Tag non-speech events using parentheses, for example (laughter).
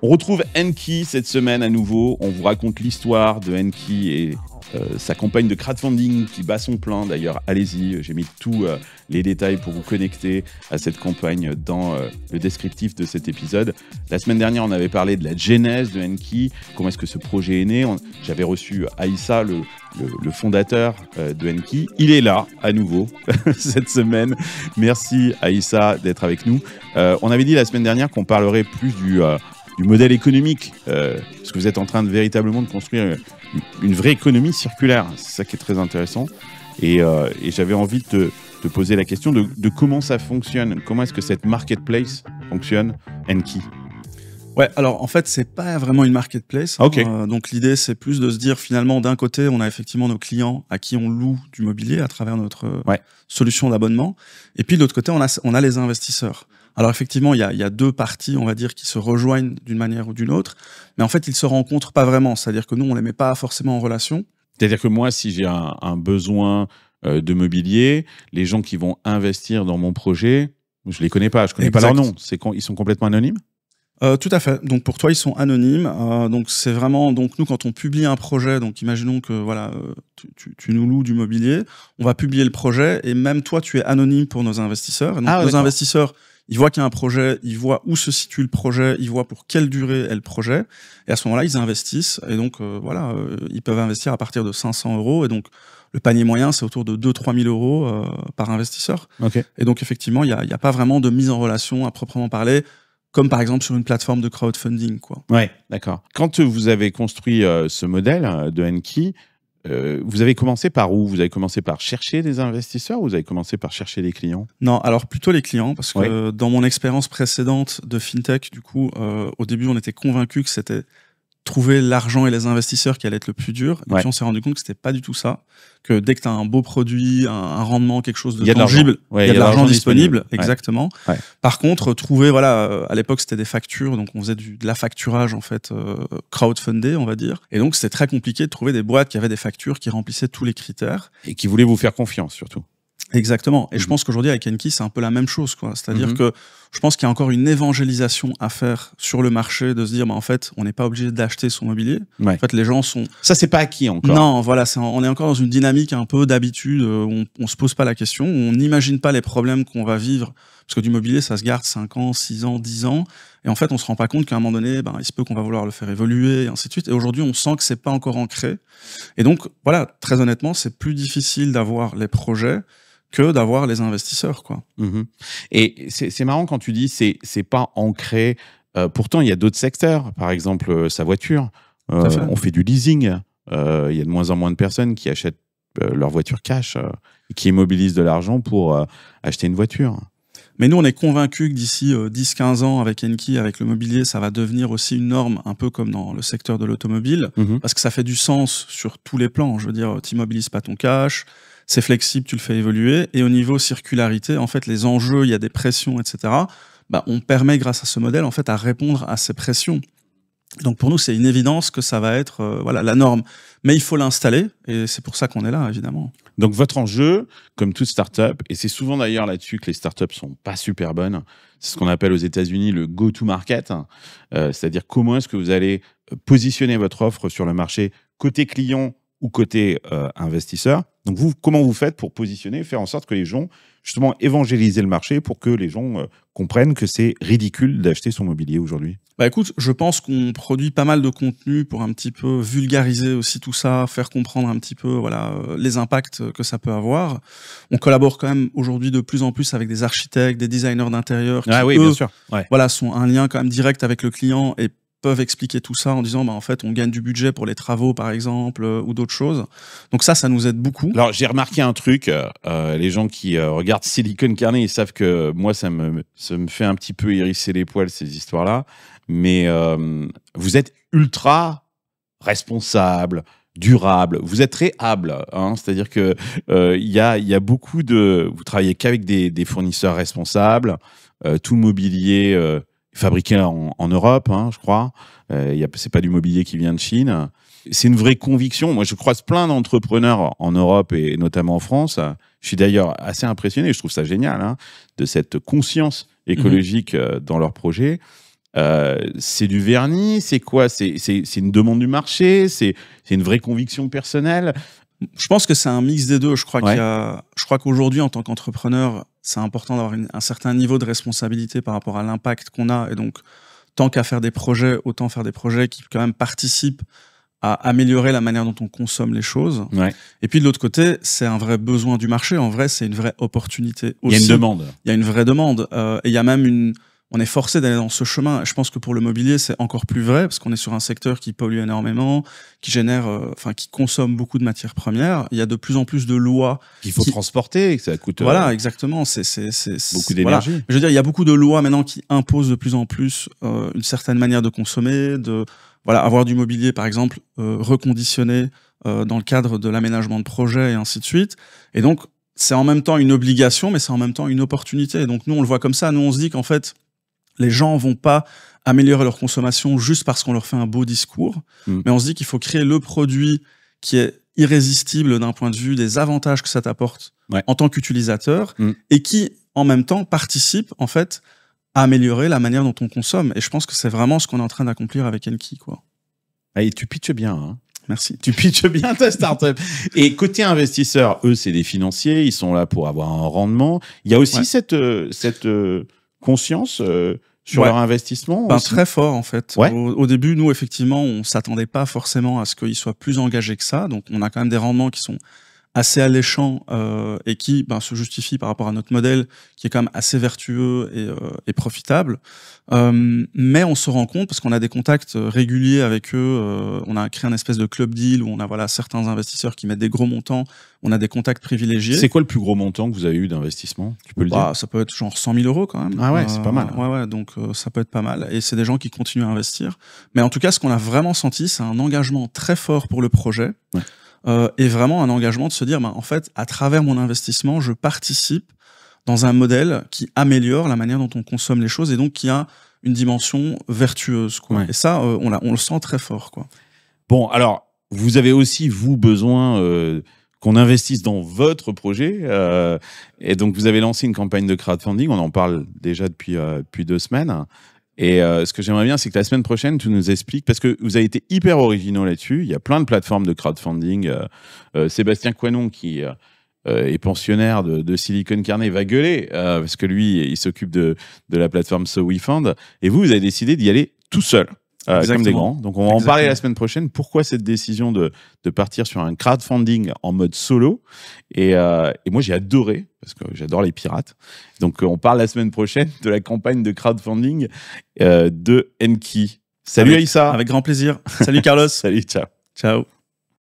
On retrouve Enki cette semaine à nouveau. On vous raconte l'histoire de Enki et euh, sa campagne de crowdfunding qui bat son plein. D'ailleurs, allez-y, euh, j'ai mis tous euh, les détails pour vous connecter à cette campagne dans le descriptif de cet épisode. La semaine dernière, on avait parlé de la genèse de Enki, comment est-ce que ce projet est né. J'avais reçu Aïssa, le, fondateur de Enki. Il est là à nouveau (laughs) cette semaine. Merci Aïssa d'être avec nous. on avait dit la semaine dernière qu'on parlerait plus du du modèle économique, euh, parce que vous êtes en train de véritablement de construire une, vraie économie circulaire. C'est ça qui est très intéressant. Et, euh, j'avais envie de te poser la question de, comment ça fonctionne, comment est-ce que cette marketplace fonctionne, Enki Ouais, alors en fait, c'est pas vraiment une marketplace. Ah, euh, donc l'idée, c'est plus de se dire finalement, d'un côté, on a effectivement nos clients à qui on loue du mobilier à travers notre solution d'abonnement, et puis de l'autre côté, on on a les investisseurs. Alors effectivement, il y a, deux parties, on va dire, qui se rejoignent d'une manière ou d'une autre, mais en fait, ils se rencontrent pas vraiment. C'est-à-dire que nous, on les met pas forcément en relation. C'est-à-dire que moi, si j'ai un, besoin euh, de mobilier, les gens qui vont investir dans mon projet, je les connais pas, je connais pas leur nom. C'est ils sont complètement anonymes. Euh, tout à fait. Donc pour toi, ils sont anonymes. Euh, donc c'est vraiment donc nous quand on publie un projet, donc imaginons que voilà tu, nous loues du mobilier, on va publier le projet et même toi tu es anonyme pour nos investisseurs. Ah nos investisseurs ils voient qu'il y a un projet, ils voient où se situe le projet, ils voient pour quelle durée est le projet. Et à ce moment-là, ils investissent. Et donc, euh, voilà, euh, ils peuvent investir à partir de 500 euros. Et donc, le panier moyen, c'est autour de 2-3 000 euros euh, par investisseur. Okay. Et donc, effectivement, il n'y a, a pas vraiment de mise en relation à proprement parler comme par exemple sur une plateforme de crowdfunding. Quoi. Ouais, d'accord. Quand vous avez construit ce modèle de Enki, euh, vous avez commencé par où Vous avez commencé par chercher des investisseurs ou vous avez commencé par chercher des clients Non, alors plutôt les clients, parce que dans mon expérience précédente de FinTech, du coup, euh, au début, on était convaincu que c'était trouver l'argent et les investisseurs qui allaient être le plus dur. Et puis on s'est rendu compte que c'était pas du tout ça. Que dès que tu as un beau produit, un, rendement, quelque chose de tangible, il y a de l'argent disponible. Exactement. Par contre, trouver, voilà, euh, à l'époque c'était des factures, donc on faisait du, de la facturage en fait, euh, crowdfundé, on va dire. Et donc c'était très compliqué de trouver des boîtes qui avaient des factures qui remplissaient tous les critères. Et qui voulaient vous faire confiance surtout. Exactement. Et je mm. pense qu'aujourd'hui, avec Enki, c'est un peu la même chose. C'est-à-dire mm-hmm. que je pense qu'il y a encore une évangélisation à faire sur le marché, de se dire, bah, en fait, on n'est pas obligé d'acheter son mobilier. Ouais. En fait, les gens sont. Ça, c'est pas acquis encore. Non, voilà, on est encore dans une dynamique un peu d'habitude, euh, on, on se pose pas la question, on n'imagine pas les problèmes qu'on va vivre. Parce que du mobilier, ça se garde 5 ans, 6 ans, 10 ans. Et en fait, on se rend pas compte qu'à un moment donné, ben, il se peut qu'on va vouloir le faire évoluer, et ainsi de suite. Et aujourd'hui, on sent que c'est pas encore ancré. Et donc, voilà, très honnêtement, c'est plus difficile d'avoir les projets que d'avoir les investisseurs. Quoi. Mhm. Et c'est marrant quand tu dis c'est c'est pas ancré. Euh, pourtant, il y a d'autres secteurs, par exemple euh, sa voiture. Euh, on fait du leasing. Il y a de moins en moins de personnes qui achètent leur voiture cash, qui immobilisent de l'argent pour acheter une voiture. Mais nous, on est convaincus que d'ici 10-15 ans, avec Enki, avec le mobilier, ça va devenir aussi une norme, un peu comme dans le secteur de l'automobile, mhm. parce que ça fait du sens sur tous les plans. Je veux dire, t'immobilises pas ton cash, c'est flexible, tu le fais évoluer. Et au niveau circularité, en fait, les enjeux, il y a des pressions, etc. Bah, on permet grâce à ce modèle, en fait, à répondre à ces pressions. Donc pour nous, c'est une évidence que ça va être euh, voilà, la norme. Mais il faut l'installer, et c'est pour ça qu'on est là, évidemment. Donc votre enjeu, comme toute startup, et c'est souvent d'ailleurs là-dessus que les startups sont pas super bonnes, c'est ce qu'on appelle aux États-Unis le go-to-market, euh, c'est-à-dire comment est-ce que vous allez positionner votre offre sur le marché côté client ou côté euh, investisseur. Donc vous, comment vous faites pour positionner, faire en sorte que les gens, justement, évangéliser le marché pour que les gens euh, comprennent que c'est ridicule d'acheter son mobilier aujourd'hui Bah écoute, je pense qu'on produit pas mal de contenu pour un petit peu vulgariser aussi tout ça, faire comprendre un petit peu voilà euh, les impacts que ça peut avoir. On collabore quand même aujourd'hui de plus en plus avec des architectes, des designers d'intérieur ah qui voilà sont un lien quand même direct avec le client et peuvent expliquer tout ça en disant bah en fait on gagne du budget pour les travaux par exemple euh, ou d'autres choses. Donc ça ça nous aide beaucoup. Alors j'ai remarqué un truc euh, euh, les gens qui regardent Silicon Carnet ils savent que moi ça me me fait un petit peu hérisser les poils ces histoires là mais vous êtes ultra responsable, durable, vous êtes très hein, c'est-à-dire que il y a il y a beaucoup de vous travaillez qu'avec des, des fournisseurs responsables, tout le mobilier fabriqué en, Europe, hein, je crois. Euh, c'est pas du mobilier qui vient de Chine. C'est une vraie conviction. Moi, je croise plein d'entrepreneurs en Europe et notamment en France. Je suis d'ailleurs assez impressionné, je trouve ça génial, hein, de cette conscience écologique mhm. euh, dans leurs projets. Euh, c'est du vernis, c'est quoi C'est une demande du marché, c'est une vraie conviction personnelle. Je pense que c'est un mix des deux. Je crois qu'il y a, je crois qu'aujourd'hui, en tant qu'entrepreneur, c'est important d'avoir un certain niveau de responsabilité par rapport à l'impact qu'on a. Et donc, tant qu'à faire des projets, autant faire des projets qui quand même participent à améliorer la manière dont on consomme les choses. Et puis de l'autre côté, c'est un vrai besoin du marché. En vrai, c'est une vraie opportunité aussi. Il y a une demande. Il y a une vraie demande. Euh, et il y a même une, on est forcé d'aller dans ce chemin. Je pense que pour le mobilier, c'est encore plus vrai parce qu'on est sur un secteur qui pollue énormément, qui génère, euh, enfin, qui consomme beaucoup de matières premières. Il y a de plus en plus de lois qu'il faut transporter, que ça coûte. Voilà, euh, exactement. C'est beaucoup d'énergie. Je veux dire, il y a beaucoup de lois maintenant qui imposent de plus en plus euh, une certaine manière de consommer, de voilà, avoir du mobilier, par exemple, reconditionné dans le cadre de l'aménagement de projet et ainsi de suite. Et donc, c'est en même temps une obligation, mais c'est en même temps une opportunité. donc, nous, on le voit comme ça. Nous, on se dit qu'en fait, les gens vont pas améliorer leur consommation juste parce qu'on leur fait un beau discours, mm. mais on se dit qu'il faut créer le produit qui est irrésistible d'un point de vue des avantages que ça t'apporte en tant qu'utilisateur mm. et qui, en même temps, participe en fait à améliorer la manière dont on consomme. Et je pense que c'est vraiment ce qu'on est en train d'accomplir avec Enki, quoi. Ah, et tu pitches bien, hein. Merci. Tu pitches bien ta startup. Et côté investisseurs, eux, c'est des financiers, ils sont là pour avoir un rendement. Il y a aussi cette, euh, cette euh, conscience euh, sur leur investissement ben, Très fort, en fait. Au, au, début, nous, effectivement, on s'attendait pas forcément à ce qu'ils soient plus engagés que ça. Donc, on a quand même des rendements qui sont assez alléchant euh, et qui ben, se justifie par rapport à notre modèle qui est quand même assez vertueux et, euh, profitable. Euh, mais on se rend compte, parce qu'on a des contacts euh, réguliers avec eux, euh, on a créé un espèce de club deal où on a voilà, certains investisseurs qui mettent des gros montants, on a des contacts privilégiés. C'est quoi le plus gros montant que vous avez eu d'investissement Tu peux le bah, Ça peut être genre 100 000 euros quand même. Ah ouais, c'est pas euh, mal. Ouais, ouais, donc ça peut être pas mal. Et c'est des gens qui continuent à investir. Mais en tout cas, ce qu'on a vraiment senti, c'est un engagement très fort pour le projet. Ouais et euh, vraiment un engagement de se dire, bah, en fait, à travers mon investissement, je participe dans un modèle qui améliore la manière dont on consomme les choses et donc qui a une dimension vertueuse. Quoi. Et ça, euh, on, on, le sent très fort. Quoi. Bon, alors, vous avez aussi, vous, besoin euh, qu'on investisse dans votre projet. et donc, vous avez lancé une campagne de crowdfunding. On en parle déjà depuis, depuis deux semaines. Et euh, ce que j'aimerais bien, c'est que la semaine prochaine, tu nous expliques, parce que vous avez été hyper originaux là-dessus, il y a plein de plateformes de crowdfunding. Euh, euh, Sébastien Coinon, qui est pensionnaire de, Silicon Carnet, va gueuler, parce que lui, il s'occupe de, de, la plateforme So Et vous, vous avez décidé d'y aller tout seul euh, des grands. Donc on va en parler la semaine prochaine. Pourquoi cette décision de, de partir sur un crowdfunding en mode solo et, euh, et moi j'ai adoré parce que j'adore les pirates. Donc euh, on parle la semaine prochaine de la campagne de crowdfunding euh, de Enki. Salut Aïssa. Avec grand plaisir. Salut Carlos. (laughs) Salut, ciao. Ciao.